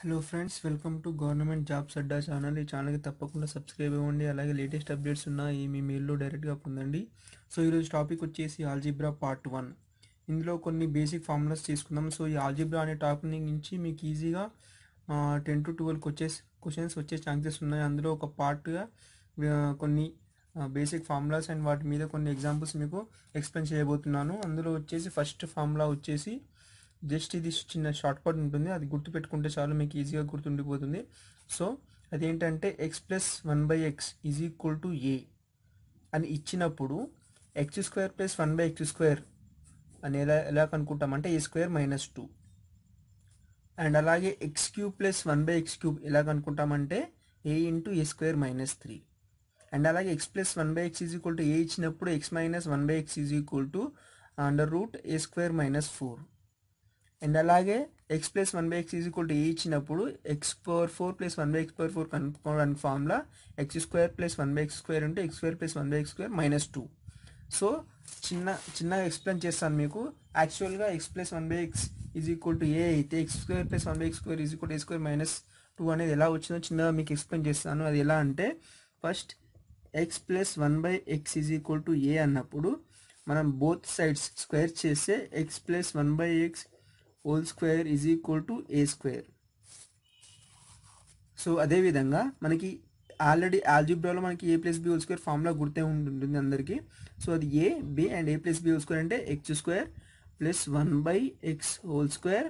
hello friends welcome to government jobs Adda channel ఈ ఛానల్కి తప్పకుండా సబ్స్క్రైబ్ అవ్వండి అలాగే లేటెస్ట్ అప్డేట్స్ ఉన్నాయి మీ మెయిల్లో డైరెక్ట్గా పొందండి సో ఈరోజు టాపిక్ వచ్చేసి ఆల్జిబ్రా పార్ట్ వన్ ఇందులో కొన్ని బేసిక్ ఫార్ములాస్ తీసుకుందాం సో ఈ ఆల్జిబ్రా అనే టాపిక్ నుంచి మీకు ఈజీగా టెన్ టు ట్వెల్వ్ వచ్చే క్వశ్చన్స్ వచ్చే ఛాన్సెస్ ఉన్నాయి అందులో ఒక పార్ట్గా కొన్ని బేసిక్ ఫార్ములాస్ అండ్ వాటి మీద కొన్ని ఎగ్జాంపుల్స్ మీకు ఎక్స్ప్లెయిన్ చేయబోతున్నాను అందులో వచ్చేసి ఫస్ట్ ఫార్ములా వచ్చేసి జస్ట్ ఇది చిన్న షార్ట్ కట్ ఉంటుంది అది గుర్తుపెట్టుకుంటే చాలు మీకు ఈజీగా గుర్తుండిపోతుంది సో అదేంటంటే X plus one by X is equal to A అని ఇచ్చినప్పుడు X square plus one by X square అని ఎలా ఎలా కనుక్కుంటామంటే A square minus two and అలాగే X cube plus one by X cube ఎలా కనుక్కుంటామంటే A into A square minus three and అలాగే X plus one by X is equal to ఏ ఇచ్చినప్పుడు X minus one by X is equal to under root a square minus four and అలాగే X plus one by X is equal to ఏ ఇచ్చినప్పుడు X power four plus one by X power four కనుక్కోవడానికి formula X square plus one by X square అంటే X square plus one by X square minus two so చిన్న చిన్నగా explain చేస్తాను మీకు యాక్చువల్గా X plus one by X is equal to A అయితే X square plus one by X square is equal to A square minus two అనేది ఎలా వచ్చిందో చిన్నగా మీకు ఎక్స్ప్లెయిన్ చేస్తాను అది ఎలా అంటే first X plus one by X is equal to A అన్నప్పుడు మనం బోత్ సైడ్స్ స్క్వేర్ చేస్తే X plus one by X whole square is equal to A square so అదేవిధంగా మనకి ఆల్రెడీ ఆల్జిబ్రాలో మనకి ఏ ప్లస్ బి హోల్ స్క్వేర్ ఫామ్లో గుర్తే ఉంటుంది అందరికీ సో అది A B and A plus B whole square అంటే X square plus one by X whole square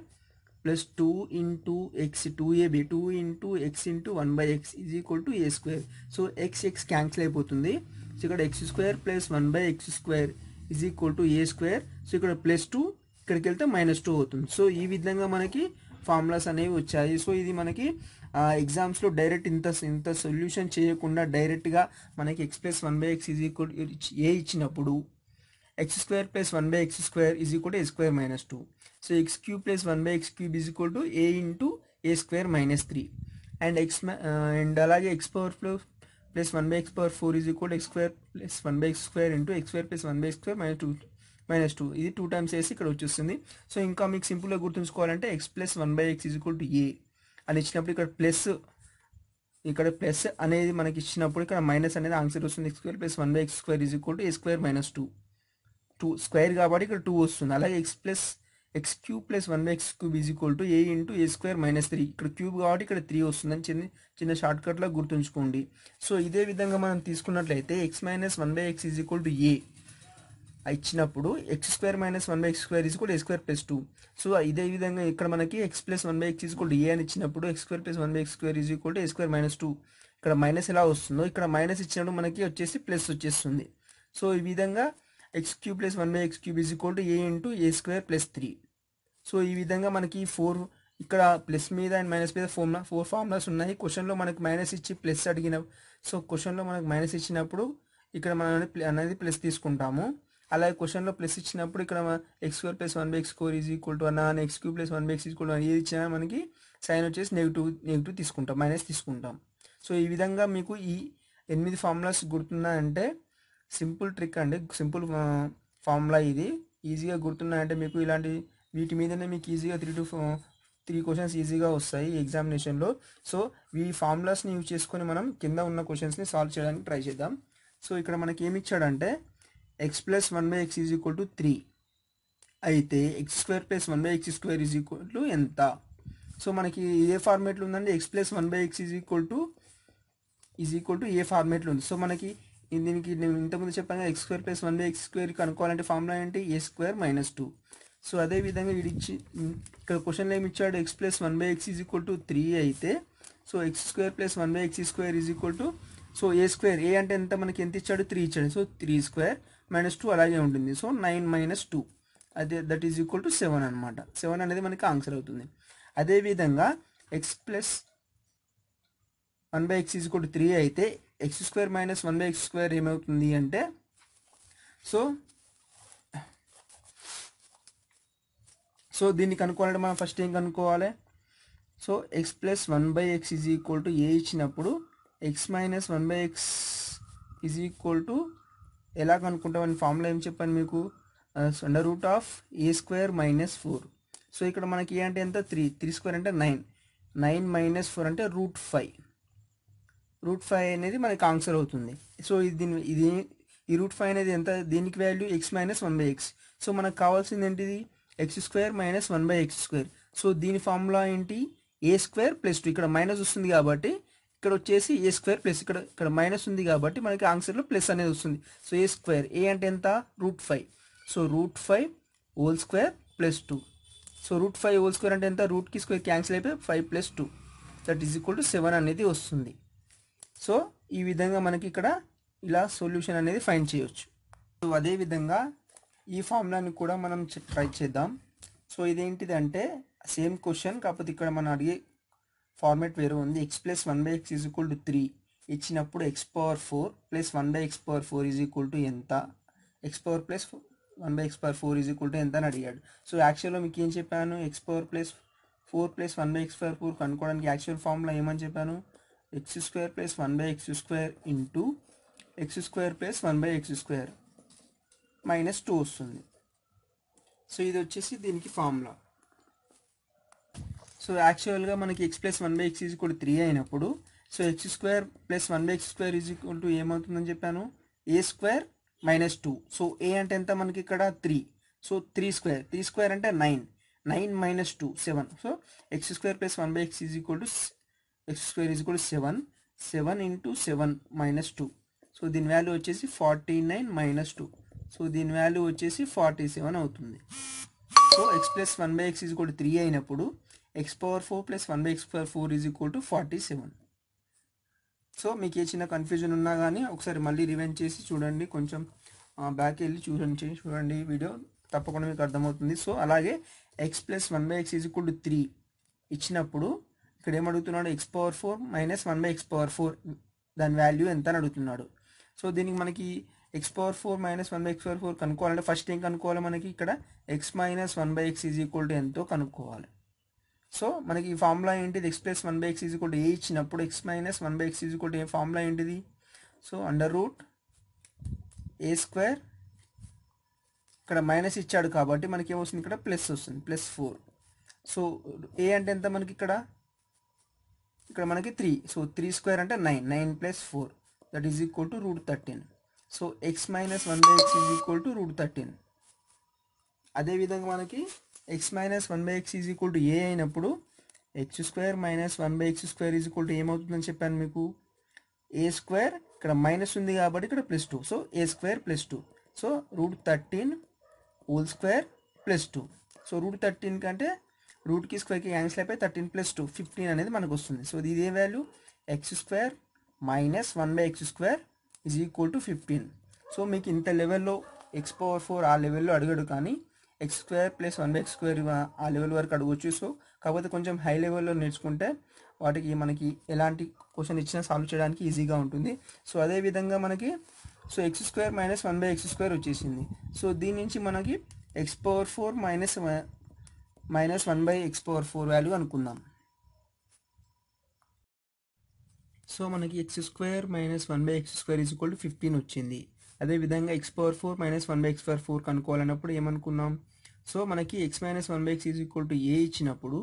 plus two into X two B two into X into one by X is equal to A square so X X cancel అయిపోతుంది so ఇక్కడ X square plus one by X square is equal to A square so ఇక్కడ plus two ఇక్కడికి వెళ్తే minus two అవుతుంది so ఈ విధంగా మనకి formulas అనేవి వచ్చాయి సో ఇది మనకి ఎగ్జామ్స్లో డైరెక్ట్ ఇంత ఇంత సొల్యూషన్ చేయకుండా డైరెక్ట్గా మనకి X plus one by X ఇది ఏ ఇచ్చినప్పుడు X square plus one by X square is equal to A square minus two so X cube plus one by X cube is equal to A into A square minus three and X and అలాగే X power plus plus one by X power four is equal X square plus one by X square into X square plus one by X square minus two minus two ఇది two times వేసి ఇక్కడ వచ్చేస్తుంది so ఇంకా మీకు సింపుల్గా గుర్తుంచుకోవాలంటే X plus one by X is A అని ఇచ్చినప్పుడు ఇక్కడ ప్లస్ ఇక్కడ ప్లస్ అనేది మనకి ఇచ్చినప్పుడు ఇక్కడ మైనస్ అనేది ఆన్సర్ వస్తుంది X square plus one by X square is equal to A square minus two two square కాబట్టి ఇక్కడ టూ వస్తుంది అలాగే X plus X cube plus one by X cube is equal to A into A square minus three ఇక్కడ cube కాబట్టి ఇక్కడ three వస్తుందని చిన్న చిన్న షార్ట్ కట్లో గుర్తుంచుకోండి సో ఇదే విధంగా మనం తీసుకున్నట్లయితే x minus one by X is equal to ఏ ఇచ్చినప్పుడు X square minus one by X square is కూడా x square plus two so ఇదే విధంగా ఇక్కడ మనకి X plus one by X is కూడా ఏ అని ఇచ్చినప్పుడు X square plus one by X square is కూడా ఎక్స్ స్క్వేర్ మైనస్ టూ ఇక్కడ మైనస్ ఎలా వస్తుందో ఇక్కడ మైనస్ ఇచ్చినప్పుడు మనకి వచ్చేసి ప్లస్ వచ్చేస్తుంది సో ఈ విధంగా x cube plus one by X cube is equal to A into A square plus three so ఈ విధంగా మనకి ఫోర్ ఇక్కడ ప్లస్ మీద అండ్ మైనస్ మీద ఫోర్ ఫోర్ ఫార్ములాస్ ఉన్నాయి క్వశ్చన్లో మనకి మైనస్ ఇచ్చి ప్లస్ అడిగిన సో క్వశ్చన్లో మనకు మైనస్ ఇచ్చినప్పుడు ఇక్కడ మనం అనేది ప్లస్ తీసుకుంటాము అలాగే క్వశ్చన్లో ప్లస్ ఇచ్చినప్పుడు ఇక్కడ X square plus one by X square is equal to one అని x q plus one by x equal one ఏది ఇచ్చినా మనకి సైన్ వచ్చేసి నెగిటివ్ నెగిటివ్ తీసుకుంటాం మైనస్ తీసుకుంటాం సో ఈ విధంగా మీకు ఈ ఎనిమిది ఫార్ములాస్ గుర్తున్నాయంటే సింపుల్ ట్రిక్ అండి సింపుల్ ఫార్ములా ఇది ఈజీగా గుర్తున్నాయంటే మీకు ఇలాంటి వీటి మీదనే మీకు ఈజీగా త్రీ టు త్రీ క్వశ్చన్స్ ఈజీగా వస్తాయి ఎగ్జామినేషన్లో సో ఈ ఫార్ములాస్ని యూజ్ చేసుకొని మనం కింద ఉన్న క్వశ్చన్స్ని సాల్వ్ చేయడానికి ట్రై చేద్దాం సో ఇక్కడ మనకి ఏమి ఇచ్చాడంటే x plus one by X is equal to three అయితే X square plus one by X square is equal to ఎంత సో మనకి ఏ ఫార్మేట్లో ఉందండి x plus one by X is equal to is equal to a ఫార్మేట్లో ఉంది so మనకి దీనికి నేను ఇంతకుముందు చెప్పాను x square plus one by X square కనుక్కోవాలంటే ఫార్ములా ఏంటి a square minus two so అదేవిధంగా వీడిచ్చి ఇక్కడ క్వశ్చన్లో ఏమి ఇచ్చాడు x plus one by X is equal to three అయితే so x square plus one by X square is equal to so a square a అంటే ఎంత మనకి ఎంత ఇచ్చాడు త్రీ ఇచ్చాడు so three square minus two అలాగే ఉంటుంది సో నైన్ మైనస్ టూ అదే that is equal to seven అనమాట సెవెన్ అనేది మనకి ఆన్సర్ అవుతుంది అదేవిధంగా x plus one by x to three అయితే X square minus one by X square ఏమవుతుంది అంటే సో సో దీన్ని కనుక్కోవాలంటే మనం ఫస్ట్ ఏం కనుక్కోవాలి so x plus one by X is equal to ఏ ఇచ్చినప్పుడు X minus one by X is equal to ఎలా కనుక్కుంటామని ఫార్ములా ఏం చెప్పాను మీకు under root of a square minus four so ఇక్కడ మనకి ఏ అంటే ఎంత త్రీ త్రీ స్క్వేర్ అంటే నైన్ నైన్ మైనస్ ఫోర్ అంటే రూట్ ఫైవ్ రూట్ ఫైవ్ అనేది మనకి ఆన్సర్ అవుతుంది సో ఇది దీని ఇది ఈ రూట్ ఫైవ్ అనేది ఎంత దీనికి value x minus one by x so మనకు కావాల్సింది ఏంటిది x square minus one by X square so దీని ఫార్ములా ఏంటి ఏ స్క్వేర్ ప్లస్ టూ ఇక్కడ మైనస్ వస్తుంది కాబట్టి ఇక్కడ వచ్చేసి ఏ స్క్వేర్ ప్లస్ ఇక్కడ ఇక్కడ మైనస్ ఉంది కాబట్టి మనకి ఆన్సర్లో ప్లస్ అనేది వస్తుంది సో ఏ స్క్వేర్ ఏ అంటే ఎంత root five so root five whole square plus two so root five whole square అంటే ఎంత రూట్కి స్క్వేర్ క్యాన్సిల్ అయిపోయి five plus two that is equal to seven అనేది వస్తుంది సో ఈ విధంగా మనకి ఇక్కడ ఇలా సొల్యూషన్ అనేది ఫైండ్ చేయవచ్చు సో అదేవిధంగా ఈ ఫార్ములాని కూడా మనం ట్రై చేద్దాం సో ఇదేంటిది అంటే సేమ్ క్వశ్చన్ కాకపోతే ఇక్కడ మనం అడిగే ఫార్మేట్ వేరు ఉంది x plus one by X is equal to three ఇచ్చినప్పుడు X power four plus one by X power four is equal to ఎంత x power plus one by X power four is equal to ఎంత అని అడిగాడు so యాక్చువల్గా మీకు ఏం చెప్పాను x power plus four plus one by X power four కనుక్కోవడానికి actual formula ఏమని చెప్పాను x square plus one by X square into X square plus one by X square minus two వస్తుంది సో ఇది వచ్చేసి దీనికి ఫార్ములా సో యాక్చువల్గా మనకి X plus one by X is కూడా త్రీ అయినప్పుడు so x square plus one by X square is equal to ఏమవుతుందని చెప్పాను a square minus two so a అంటే ఎంత మనకి ఇక్కడ three so three square three square అంటే nine nine minus two seven so x square plus one by X is equal to x square is equal to seven seven into seven minus two so దీని value వచ్చేసి forty nine minus two so దీని value వచ్చేసి forty seven అవుతుంది so x plus one by X is కూడా three అయినప్పుడు x power four plus one by X power four is equal to forty seven so మీకు ఏ చిన్న confusion ఉన్నా కానీ ఒకసారి మళ్ళీ రివెంట్ చేసి చూడండి కొంచెం బ్యాక్ వెళ్ళి చూడండి చూడండి వీడియో తప్పకుండా మీకు అర్థమవుతుంది సో అలాగే X plus one by X is equal to three ఇచ్చినప్పుడు ఇక్కడ ఏమడుగుతున్నాడు x power four minus one by X power four దాని వాల్యూ ఎంత అని అడుగుతున్నాడు సో దీనికి మనకి x power four minus one by X power four కనుక్కోవాలంటే ఫస్ట్ ఏం కనుక్కోవాలి మనకి ఇక్కడ x minus one by X is equal to ఎంతో కనుక్కోవాలి సో మనకి ఈ ఫార్ములా ఏంటిది x plus one by x equal to ఏ ఇచ్చినప్పుడు X minus one by x equal a formula ఏంటిది so under root a square ఇక్కడ మైనస్ ఇచ్చాడు కాబట్టి మనకి ఏమొస్తుంది ఇక్కడ ప్లస్ వస్తుంది ప్లస్ ఫోర్ సో ఏ అంటే ఎంత మనకి ఇక్కడ ఇక్కడ మనకి త్రీ సో త్రీ స్క్వేర్ అంటే nine nine plus four that is equal to root thirteen so x minus one by X is equal to root thirteen అదేవిధంగా మనకి x minus one by X is equal to a అయినప్పుడు h square minus one by X square is equal to ఏమవుతుందని చెప్పాను మీకు ఏ square ఇక్కడ minus ఉంది కాబట్టి ఇక్కడ plus two so a square plus two so root thirteen whole square plus two so root thirteen కంటే రూట్కి స్క్వేర్కి యాన్సిల్ అయిపోయి థర్టీన్ ప్లస్ టూ ఫిఫ్టీన్ అనేది మనకు వస్తుంది సో ఇది ఇదే value x square minus one by X square is equal to fifteen so మీకు ఇంత లెవెల్లో ఎక్స్ పవర్ ఫోర్ ఆ లెవెల్లో అడిగాడు కానీ x square plus one by X square ఆ లెవెల్ వరకు అడగవచ్చు సో కాకపోతే కొంచెం హై లెవెల్లో నేర్చుకుంటే వాటికి మనకి ఎలాంటి క్వశ్చన్ ఇచ్చినా సాల్వ్ చేయడానికి ఈజీగా ఉంటుంది సో అదేవిధంగా మనకి so x square minus one by X square వచ్చేసింది సో దీని నుంచి మనకి x power four minus minus one by X power four value అనుకుందాం సో మనకి x square minus one by X square is equal to fifteen వచ్చింది అదేవిధంగా x power four minus one by X power four కనుక్కోవాలన్నప్పుడు ఏమనుకున్నాం so మనకి x minus one by X is equal to ఏ ఇచ్చినప్పుడు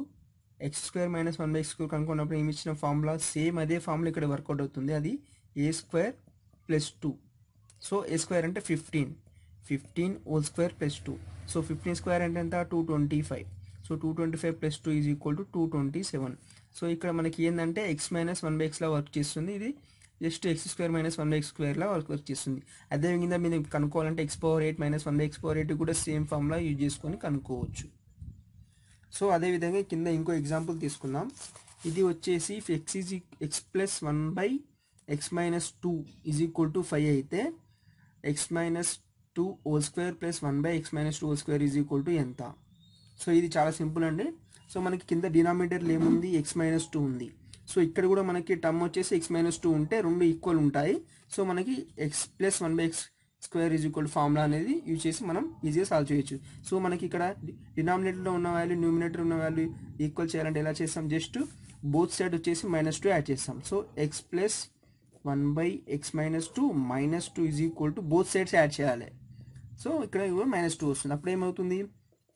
X square minus one by X square కనుక్కున్నప్పుడు ఏమి ఇచ్చిన formula same అదే ఫార్ములా ఇక్కడ వర్కౌట్ అవుతుంది అది a square plus two so a square అంటే fifteen fifteen whole square plus two so fifteen square అంటే ఎంత two twenty five so two twenty five plus two is equal to two twenty seven so ఇక్కడ మనకి ఏంటంటే x minus one by ఎక్స్లా work చేస్తుంది ఇది just x square minus one by x స్క్వేర్లా వాళ్ళకి వచ్చేస్తుంది అదేవిధంగా మీరు కనుక్కోవాలంటే x power eight minus one by X power eight కూడా సేమ్ ఫామ్లా యూజ్ చేసుకొని కనుక్కోవచ్చు సో అదేవిధంగా కింద ఇంకో ఎగ్జాంపుల్ తీసుకుందాం ఇది వచ్చేసి x is x plus one by x minus two is equal to five అయితే x minus two whole square plus one by x minus two whole square is equal to ఎంత so ఇది చాలా simple అండి so మనకి కింద డినామినేటర్లు ఏముంది x minus two ఉంది సో ఇక్కడ కూడా మనకి టర్మ్ వచ్చేసి ఎక్స్ మైనస్ టూ ఉంటే రెండు ఈక్వల్ ఉంటాయి సో మనకి X plus one by X square is equal formula అనేది యూజ్ చేసి మనం ఈజీగా సాల్వ్ చేయొచ్చు సో మనకి ఇక్కడ డినామినేటర్లో ఉన్న వాల్యూ న్యూమినేటర్ ఉన్న వాల్యూ ఈక్వల్ చేయాలంటే ఎలా చేస్తాం జస్ట్ బోత్ సైడ్ వచ్చేసి మైనస్ టూ యాడ్ చేస్తాం so x plus one by x minus two minus two is equal to both sides add చేయాలి సో ఇక్కడ మైనస్ టూ వస్తుంది అప్పుడు ఏమవుతుంది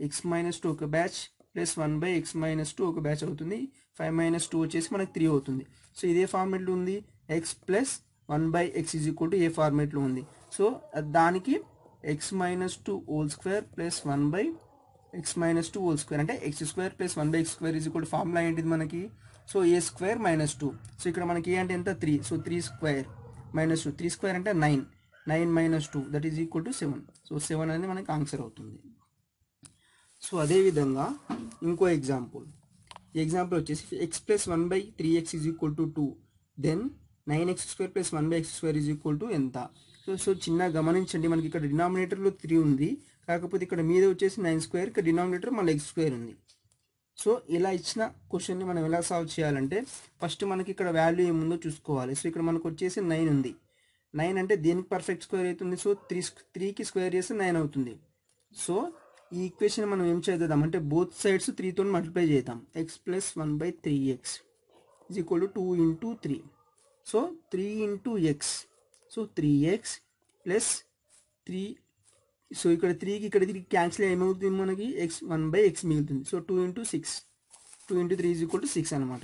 ఎక్స్ మైనస్ టూ ఒక batch plus one by x minus two ఒక batch అవుతుంది five minus two వచ్చేసి మనకు త్రీ అవుతుంది సో ఇదే ఫార్మేట్లో ఉంది x plus one by X is equal to a ఫార్మేట్లో ఉంది సో దానికి x minus two whole square plus one by x minus two whole square అంటే X square plus one by X square is equal formula ఏంటిది మనకి so a square minus two so ఇక్కడ మనకి a అంటే ఎంత three so three square minus two three square అంటే nine nine minus two that is equal to seven so seven అనేది మనకి answer అవుతుంది సో అదేవిధంగా ఇంకో ఎగ్జాంపుల్ ఎగ్జాంపుల్ వచ్చేసి x plus one by three x is equal to two then nine x square plus one by X square is equal to ఎంత so so చిన్న గమనించండి మనకి ఇక్కడ డినామినేటర్లో త్రీ ఉంది కాకపోతే ఇక్కడ మీద వచ్చేసి నైన్ స్క్వేర్ ఇక్కడ డినామినేటర్ మళ్ళీ ఎక్స్ స్క్వేర్ ఉంది సో ఇలా ఇచ్చిన క్వశ్చన్ని మనం ఎలా సాల్వ్ చేయాలంటే ఫస్ట్ మనకి ఇక్కడ వాల్యూ ఏముందో చూసుకోవాలి సో ఇక్కడ మనకు వచ్చేసి నైన్ ఉంది నైన్ అంటే దేనికి పర్ఫెక్ట్ స్క్వేర్ అవుతుంది సో త్రీ త్రీకి స్క్వేర్ చేస్తే నైన్ అవుతుంది సో ఈ ఈక్వేషన్ మనం ఏం చేద్దాం అంటే బోత్ సైడ్స్ త్రీతో మల్టిప్లై చేద్దాం x plus one by three x is equal to two into three so three into x so three x plus three so ఇక్కడ త్రీకి ఇక్కడ త్రీ క్యాన్సిల్ ఏమవుతుంది మనకి ఎక్స్ వన్ బై ఎక్స్ మిగులుతుంది so two into six two into three is equal to six అనమాట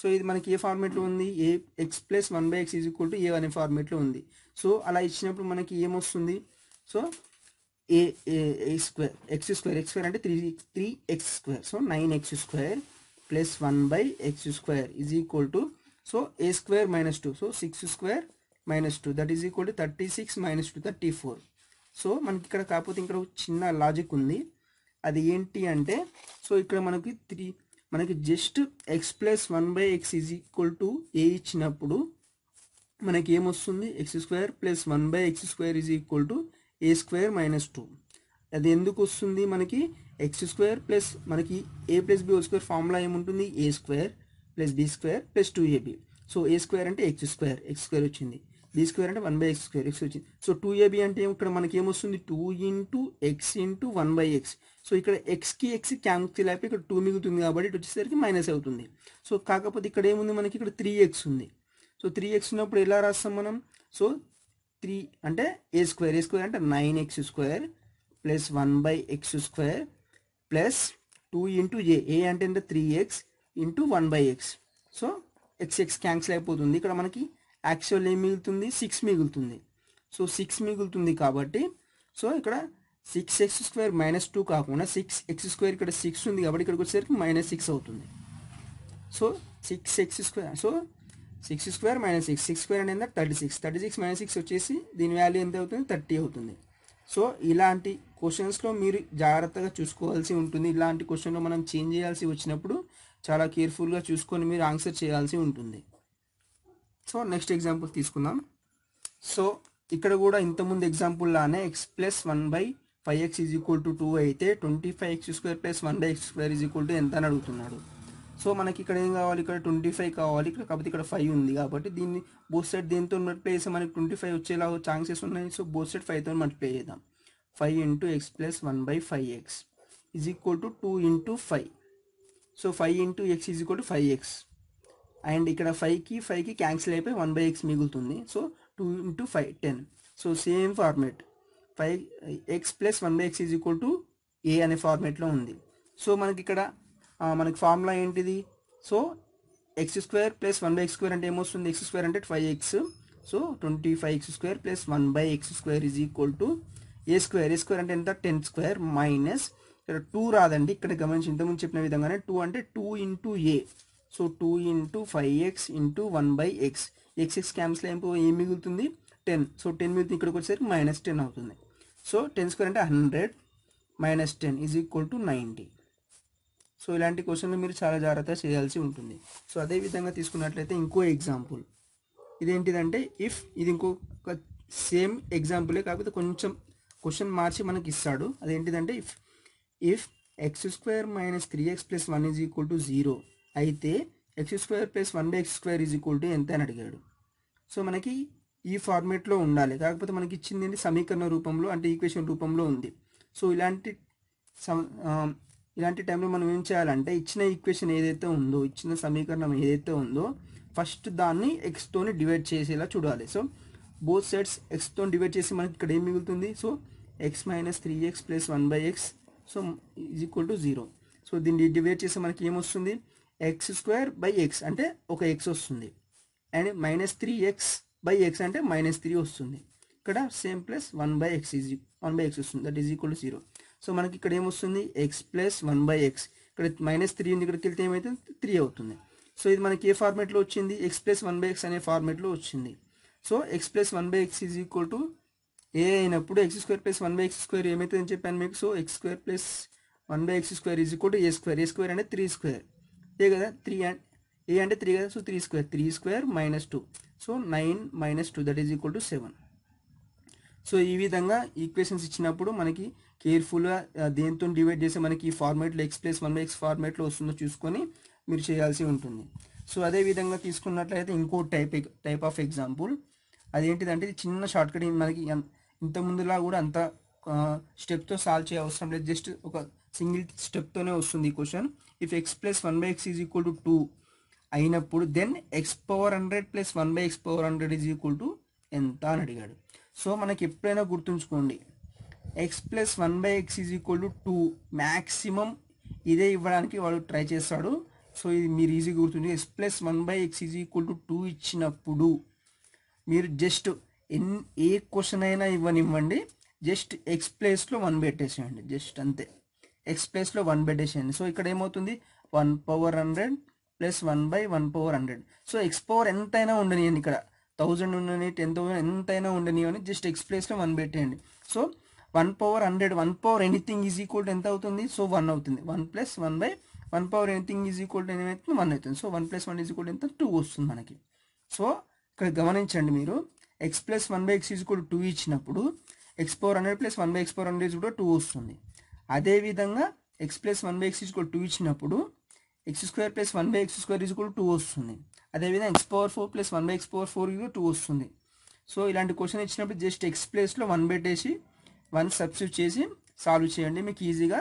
so ఇది మనకి ఏ ఫార్మేట్లో ఉంది a x plus one by X is equal to a అనే ఫార్మేట్లో ఉంది సో అలా ఇచ్చినప్పుడు మనకి ఏమొస్తుంది so a a square x square x square అంటే three three x square so nine x square plus one by X square is equal to so a square minus two so six square minus two that is equal to thirty six minus two thirty four so మనకి ఇక్కడ కాకపోతే ఇక్కడ ఒక చిన్న logic ఉంది అది ఏంటి అంటే సో ఇక్కడ మనకి త్రీ మనకి just x plus one by X is equal to ఏ ఇచ్చినప్పుడు మనకి ఏమొస్తుంది x square plus one by X square is equal to A square minus two అది ఎందుకు వస్తుంది మనకి ఎక్స్ స్క్వేర్ ప్లస్ మనకి ఏ plus B whole square formula ఏముంటుంది a square plus b square plus two ab so a square అంటే X square x square వచ్చింది b square అంటే one by X square X వచ్చింది సో టూ ఏబి అంటే ఇక్కడ మనకి ఏమొస్తుంది two into X into one by x so ఇక్కడ ఎక్స్కి ఎక్స్ క్యాన్సిల్ అయిపోయి ఇక్కడ టూ మిగుతుంది కాబట్టి ఇటు వచ్చేసరికి మైనస్ అవుతుంది సో కాకపోతే ఇక్కడ ఏముంది మనకి ఇక్కడ త్రీ ఎక్స్ ఉంది సో త్రీ ఎక్స్ ఉన్నప్పుడు ఎలా రాస్తాం మనం సో త్రీ అంటే ఏ స్క్వేర్ ఏ స్క్వేర్ అంటే nine x square plus one by X square plus two into a a అంటే ఎంత three x into one by x so X X cancel అయిపోతుంది ఇక్కడ మనకి యాక్చువల్ ఏం మిగులుతుంది సిక్స్ మిగులుతుంది సో సిక్స్ మిగులుతుంది కాబట్టి సో ఇక్కడ six x square minus two కాకుండా సిక్స్ ఎక్స్ స్క్వేర్ ఇక్కడ సిక్స్ ఉంది కాబట్టి ఇక్కడికి వచ్చేసరికి మైనస్ సిక్స్ అవుతుంది so six x square so six square minus six six square అనేది thirty six thirty six minus six వచ్చేసి దీని వాల్యూ ఎంత అవుతుంది థర్టీ అవుతుంది సో ఇలాంటి క్వశ్చన్స్లో మీరు జాగ్రత్తగా చూసుకోవాల్సి ఉంటుంది ఇలాంటి క్వశ్చన్లో మనం చేంజ్ చేయాల్సి వచ్చినప్పుడు చాలా కేర్ఫుల్గా చూసుకొని మీరు ఆన్సర్ చేయాల్సి ఉంటుంది సో నెక్స్ట్ ఎగ్జాంపుల్ తీసుకుందాం సో ఇక్కడ కూడా ఇంతకుముందు ఎగ్జాంపుల్లానే x plus one by five x is equal to two అయితే twenty five x square plus one by X square is equal to ఎంత అని అడుగుతున్నాడు సో మనకి ఇక్కడ ఏం కావాలి ఇక్కడ ట్వంటీ ఫైవ్ కావాలి ఇక్కడ కాకపోతే ఇక్కడ ఫైవ్ ఉంది కాబట్టి దీన్ని బోత్ సైడ్ దీంతో మల్టిప్లై చేస్తే మనకి ట్వంటీ ఫైవ్ వచ్చేలా ఛాన్సెస్ ఉన్నాయి సో బోత్ సైడ్ ఫైవ్తో మల్టిప్లై చేద్దాం five into x plus one by five x is equal to two into five so five into x is equal to five x and ఇక్కడ ఫైవ్కి ఫైవ్కి cancel అయిపోయి one by x మిగులుతుంది so two into five ten so same format five x plus one by X is equal to a అనే ఫార్మేట్లో ఉంది so మనకి ఇక్కడ మనకి ఫార్ములా ఏంటిది so x square plus one by X square అంటే ఏమొస్తుంది ఎక్స్ స్క్వేర్ అంటే five x so twenty five x square plus one by X square is equal to A square a square అంటే ఎంత ten square minus ఇక్కడ two రాదండి ఇక్కడ గమనించి ఇంతకుముందు చెప్పిన విధంగానే టూ అంటే two into a so two into five x into one by x x X cancel అయిపో ఏం మిగులుతుంది టెన్ సో టెన్ మిగులుతుంది ఇక్కడికి వచ్చేసరికి మైనస్ టెన్ అవుతుంది సో టెన్ స్క్వేర్ అంటే hundred minus ten is equal to ninety so ఇలాంటి క్వశ్చన్లు మీరు చాలా జాగ్రత్తగా చేయాల్సి ఉంటుంది సో అదేవిధంగా తీసుకున్నట్లయితే ఇంకో ఎగ్జాంపుల్ ఇదేంటిదంటే ఇఫ్ ఇది ఇంకొక సేమ్ ఎగ్జాంపులే కాకపోతే కొంచెం క్వశ్చన్ మార్చి మనకి ఇస్తాడు అదేంటిదంటే if if x square minus three x plus one is equal to zero అయితే X square plus one by X square is equal to ఎంత అని అడిగాడు సో మనకి ఈ ఫార్మేట్లో ఉండాలి కాకపోతే మనకి ఇచ్చింది ఏంటి సమీకరణ రూపంలో అంటే ఈక్వేషన్ రూపంలో ఉంది సో ఇలాంటి ఇలాంటి టైంలో మనం ఏం చేయాలంటే ఇచ్చిన ఈక్వేషన్ ఏదైతే ఉందో ఇచ్చిన సమీకరణం ఏదైతే ఉందో ఫస్ట్ దాన్ని ఎక్స్తోని డివైడ్ చేసేలా చూడాలి సో బోత్ సైడ్స్ ఎక్స్తో డివైడ్ చేసి మనకి ఇక్కడ ఏం మిగులుతుంది so x minus three x plus one by x so is equal to zero so దీన్ని డివైడ్ చేసి మనకి ఏమొస్తుంది ఎక్స్ స్క్వేర్ బై ఎక్స్ అంటే ఒక ఎక్స్ వస్తుంది and minus three x by x అంటే మైనస్ త్రీ వస్తుంది ఇక్కడ same plus one by X is one by x వస్తుంది that is equal to zero so మనకి ఇక్కడ ఏమొస్తుంది x plus one by x ఇక్కడ మైనస్ త్రీ ఉంది ఇక్కడికి వెళ్తే ఏమైతే త్రీ అవుతుంది సో ఇది మనకి ఏ ఫార్మేట్లో వచ్చింది x plus one by x అనే ఫార్మేట్లో వచ్చింది so x plus one by X is equal to a అయినప్పుడు x square plus one by X square ఏమైతే అని చెప్పాను మీకు so x square plus one by X square is equal to A square a square అంటే three square a కదా three a అంటే three కదా so three square three square minus two so nine minus two that is equal to seven so ఈ విధంగా equations ఇచ్చినప్పుడు మనకి కేర్ఫుల్గా దేంతో డివైడ్ చేసి మనకి ఈ ఫార్మేట్లో ఎక్స్ ప్లస్ వన్ ఎక్స్ ఫార్మేట్లో వస్తుందో చూసుకొని మీరు చేయాల్సి ఉంటుంది సో అదేవిధంగా తీసుకున్నట్లయితే ఇంకో టైప్ టైప్ ఆఫ్ ఎగ్జాంపుల్ అదేంటిదంటే చిన్న షార్ట్కట్ మనకి ఇంత ముందులా కూడా అంత స్టెప్తో సాల్వ్ చేయ అవసరం లేదు జస్ట్ ఒక సింగిల్ స్టెప్తోనే వస్తుంది ఈ question if x plus one by X is equal to two అయినప్పుడు then x power hundred plus one by X power hundred is equal to ఎంత అని అడిగాడు సో మనకి ఎప్పుడైనా గుర్తుంచుకోండి x plus one by X is equal to two maximum ఇదే ఇవ్వడానికి వాడు ట్రై చేస్తాడు సో ఇది మీరు ఈజీగా గుర్తుంది x plus one by X is equal to two ఇచ్చినప్పుడు మీరు జస్ట్ ఎన్ ఏ క్వశ్చన్ అయినా ఇవ్వనివ్వండి జస్ట్ ఎక్స్ ప్లేస్లో వన్ పెట్టేసేయండి జస్ట్ అంతే ఎక్స్ ప్లేస్లో వన్ పెట్టేసేయండి సో ఇక్కడ ఏమవుతుంది one power hundred plus one by one power hundred so x power ఎంతైనా ఉండనియండి ఇక్కడ థౌజండ్ ఉండని టెన్ థౌజండ్ ఎంతైనా ఉండనివని జస్ట్ ఎక్స్ ప్లేస్లో వన్ పెట్టేయండి so one power hundred one power anything is equal to ఎంత అవుతుంది సో వన్ అవుతుంది one plus one by one power anything is equal to one అవుతుంది so one plus one is equal ఎంత two వస్తుంది మనకి so ఇక్కడ గమనించండి మీరు x plus one by X is equal two ఇచ్చినప్పుడు X power hundred plus one by X power hundred కూడా two వస్తుంది అదేవిధంగా x plus one by x equal two ఇచ్చినప్పుడు X square plus one by X square equal two వస్తుంది అదేవిధంగా x power four plus one by X power four is two వస్తుంది so ఇలాంటి question ఇచ్చినప్పుడు just x ప్లేస్లో one బెట్టేసి one subscribe చేసి solve చేయండి మీకు ఈజీగా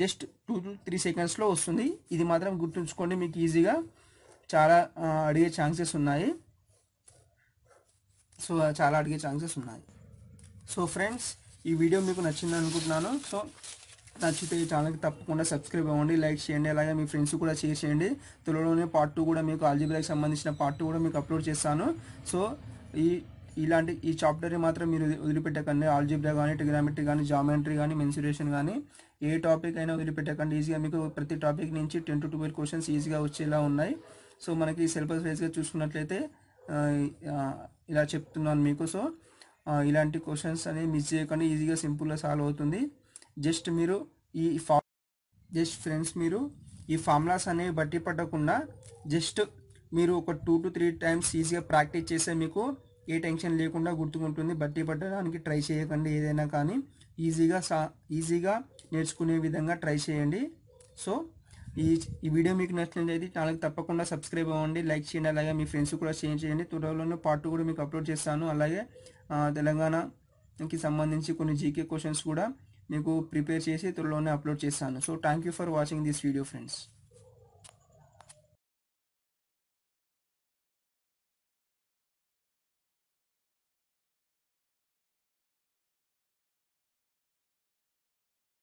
జస్ట్ టూ టు త్రీ సెకండ్స్లో వస్తుంది ఇది మాత్రం గుర్తుంచుకోండి మీకు ఈజీగా చాలా అడిగే ఛాన్సెస్ ఉన్నాయి సో చాలా అడిగే ఛాన్సెస్ ఉన్నాయి సో ఫ్రెండ్స్ ఈ వీడియో మీకు నచ్చింది అనుకుంటున్నాను సో నచ్చితే ఈ ఛానల్కి తప్పకుండా సబ్స్క్రైబ్ అవ్వండి లైక్ చేయండి అలాగే మీ ఫ్రెండ్స్ కూడా షేర్ చేయండి తెలుగులోనే పార్ట్ టూ కూడా మీకు ఆల్జీబ్రాకి సంబంధించిన పార్ట్ టూ కూడా మీకు అప్లోడ్ చేస్తాను సో ఈ ఇలాంటి ఈ చాప్టర్ని మాత్రం మీరు వదిలిపెట్టకండి ఆల్జిబ్రా కానీ ట్రిగ్రామెట్రీ కానీ జామెట్రీ కానీ మెన్సురేషన్ కానీ ఏ టాపిక్ అయినా వదిలిపెట్టకండి ఈజీగా మీకు ప్రతి టాపిక్ నుంచి టెన్ టు ట్వెల్వ్ క్వశ్చన్స్ ఈజీగా వచ్చేలా ఉన్నాయి సో మనకి సిలబస్ వైజ్గా చూసుకున్నట్లయితే ఇలా చెప్తున్నాను మీకు సో ఇలాంటి క్వశ్చన్స్ అనేవి మిస్ చేయకుండా ఈజీగా సింపుల్గా సాల్వ్ అవుతుంది జస్ట్ మీరు ఈ ఫా జస్ట్ ఫ్రెండ్స్ మీరు ఈ ఫార్ములాస్ అనేవి బట్టి పట్టకుండా జస్ట్ మీరు ఒక టూ టు త్రీ టైమ్స్ ఈజీగా ప్రాక్టీస్ చేస్తే మీకు ఏ టెన్షన్ లేకుండా గుర్తుకుంటుంది బట్టి పట్టడానికి ట్రై చేయకండి ఏదైనా కానీ ఈజీగా సా ఈజీగా నేర్చుకునే విధంగా ట్రై చేయండి సో ఈ ఈ వీడియో మీకు నచ్చినట్లయితే ఛానల్కి తప్పకుండా సబ్స్క్రైబ్ అవ్వండి లైక్ చేయండి అలాగే మీ ఫ్రెండ్స్ కూడా షేర్ చేయండి త్వరలోనే పార్ట్ కూడా మీకు అప్లోడ్ చేస్తాను అలాగే తెలంగాణకి సంబంధించి కొన్ని జీకే క్వశ్చన్స్ కూడా మీకు ప్రిపేర్ చేసి త్వరలోనే అప్లోడ్ చేస్తాను so thank you for watching this video friends